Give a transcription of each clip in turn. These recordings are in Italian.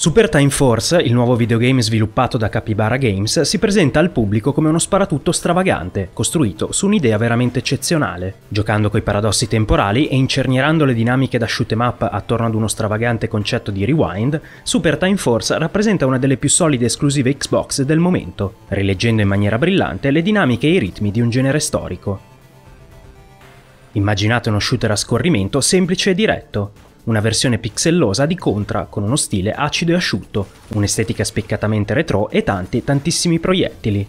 Super Time Force, il nuovo videogame sviluppato da Capybara Games, si presenta al pubblico come uno sparatutto stravagante, costruito su un'idea veramente eccezionale. Giocando coi paradossi temporali e incernierando le dinamiche da shoot 'em up attorno ad uno stravagante concetto di rewind, Super Time Force rappresenta una delle più solide esclusive Xbox del momento, rileggendo in maniera brillante le dinamiche e i ritmi di un genere storico. Immaginate uno shooter a scorrimento semplice e diretto, una versione pixellosa di Contra con uno stile acido e asciutto, un'estetica spiccatamente retro e tanti, tantissimi proiettili.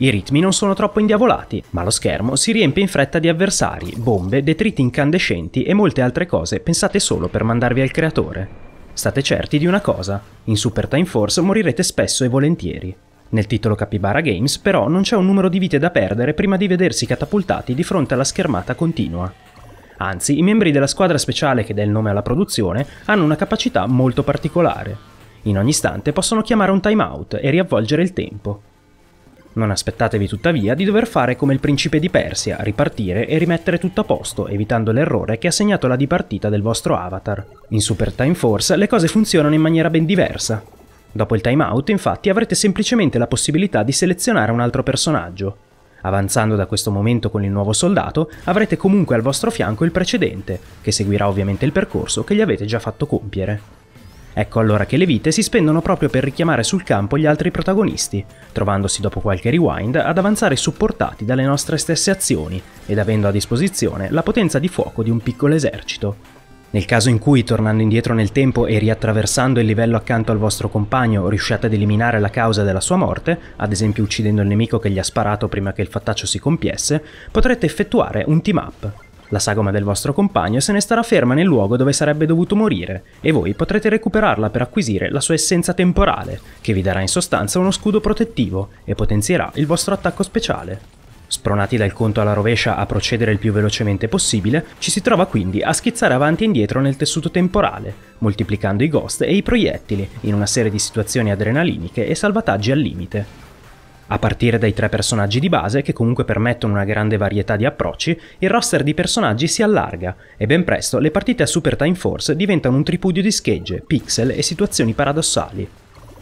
I ritmi non sono troppo indiavolati, ma lo schermo si riempie in fretta di avversari, bombe, detriti incandescenti e molte altre cose pensate solo per mandarvi al creatore. State certi di una cosa, in Super Time Force morirete spesso e volentieri. Nel titolo Capibara Games però non c'è un numero di vite da perdere prima di vedersi catapultati di fronte alla schermata continua. Anzi, i membri della squadra speciale che dà il nome alla produzione hanno una capacità molto particolare. In ogni istante possono chiamare un timeout e riavvolgere il tempo. Non aspettatevi tuttavia di dover fare come il principe di Persia, ripartire e rimettere tutto a posto, evitando l'errore che ha segnato la dipartita del vostro avatar. In Super Time Force le cose funzionano in maniera ben diversa. Dopo il timeout, infatti, avrete semplicemente la possibilità di selezionare un altro personaggio, Avanzando da questo momento con il nuovo soldato, avrete comunque al vostro fianco il precedente, che seguirà ovviamente il percorso che gli avete già fatto compiere. Ecco allora che le vite si spendono proprio per richiamare sul campo gli altri protagonisti, trovandosi dopo qualche rewind ad avanzare supportati dalle nostre stesse azioni ed avendo a disposizione la potenza di fuoco di un piccolo esercito. Nel caso in cui, tornando indietro nel tempo e riattraversando il livello accanto al vostro compagno, riusciate ad eliminare la causa della sua morte, ad esempio uccidendo il nemico che gli ha sparato prima che il fattaccio si compiesse, potrete effettuare un team up. La sagoma del vostro compagno se ne starà ferma nel luogo dove sarebbe dovuto morire, e voi potrete recuperarla per acquisire la sua essenza temporale, che vi darà in sostanza uno scudo protettivo e potenzierà il vostro attacco speciale. Spronati dal conto alla rovescia a procedere il più velocemente possibile, ci si trova quindi a schizzare avanti e indietro nel tessuto temporale, moltiplicando i ghost e i proiettili in una serie di situazioni adrenaliniche e salvataggi al limite. A partire dai tre personaggi di base, che comunque permettono una grande varietà di approcci, il roster di personaggi si allarga e ben presto le partite a Super Time Force diventano un tripudio di schegge, pixel e situazioni paradossali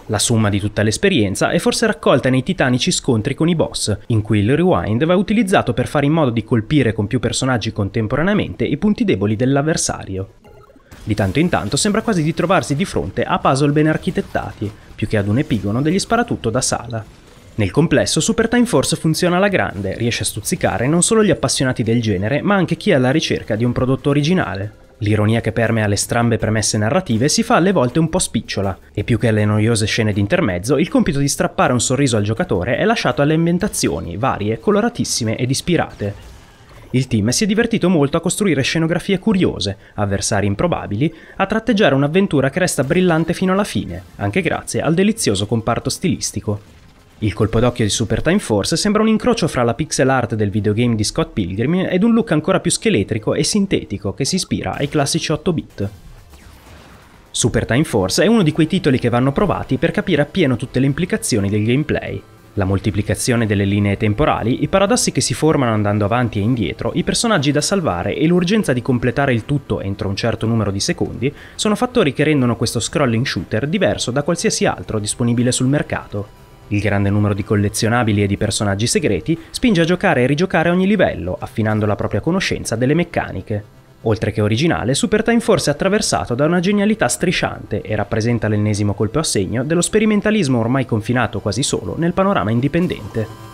la somma di tutta l'esperienza è forse raccolta nei titanici scontri con i boss, in cui il rewind va utilizzato per fare in modo di colpire con più personaggi contemporaneamente i punti deboli dell'avversario. Di tanto in tanto sembra quasi di trovarsi di fronte a puzzle ben architettati, più che ad un epigono degli sparatutto da sala. Nel complesso, Super Time Force funziona alla grande, riesce a stuzzicare non solo gli appassionati del genere, ma anche chi è alla ricerca di un prodotto originale. L'ironia che permea le strambe premesse narrative si fa alle volte un po' spicciola, e più che alle noiose scene di intermezzo, il compito di strappare un sorriso al giocatore è lasciato alle ambientazioni, varie, coloratissime ed ispirate. Il team si è divertito molto a costruire scenografie curiose, avversari improbabili, a tratteggiare un'avventura che resta brillante fino alla fine, anche grazie al delizioso comparto stilistico. Il colpo d'occhio di Super Time Force sembra un incrocio fra la pixel art del videogame di Scott Pilgrim ed un look ancora più scheletrico e sintetico che si ispira ai classici 8-bit. Super Time Force è uno di quei titoli che vanno provati per capire appieno tutte le implicazioni del gameplay. La moltiplicazione delle linee temporali, i paradossi che si formano andando avanti e indietro, i personaggi da salvare e l'urgenza di completare il tutto entro un certo numero di secondi sono fattori che rendono questo scrolling shooter diverso da qualsiasi altro disponibile sul mercato. Il grande numero di collezionabili e di personaggi segreti spinge a giocare e rigiocare ogni livello, affinando la propria conoscenza delle meccaniche. Oltre che originale, Super Time Force è attraversato da una genialità strisciante e rappresenta l'ennesimo colpo a segno dello sperimentalismo ormai confinato quasi solo nel panorama indipendente.